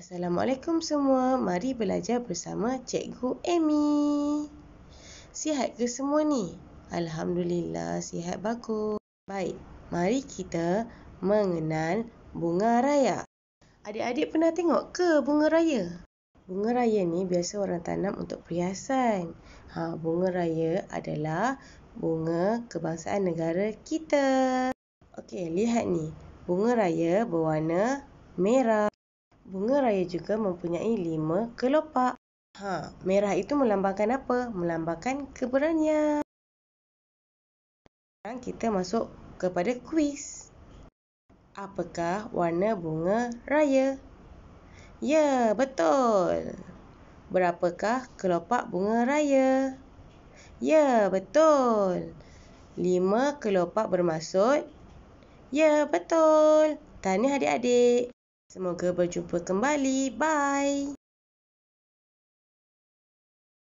Assalamualaikum semua. Mari belajar bersama Cikgu Amy. Sihat ke semua ni? Alhamdulillah, sihat bagus. Baik, mari kita mengenal bunga raya. Adik-adik pernah tengok ke bunga raya? Bunga raya ni biasa orang tanam untuk perhiasan. Ha, bunga raya adalah bunga kebangsaan negara kita. Okey, lihat ni. Bunga raya berwarna merah. Bunga raya juga mempunyai lima kelopak. Ha, merah itu melambangkan apa? Melambangkan keberanian. Sekarang kita masuk kepada kuis. Apakah warna bunga raya? Ya, betul. Berapakah kelopak bunga raya? Ya, betul. Lima kelopak bermaksud? Ya, betul. Tanya adik-adik. Semoga berjumpa kembali. Bye.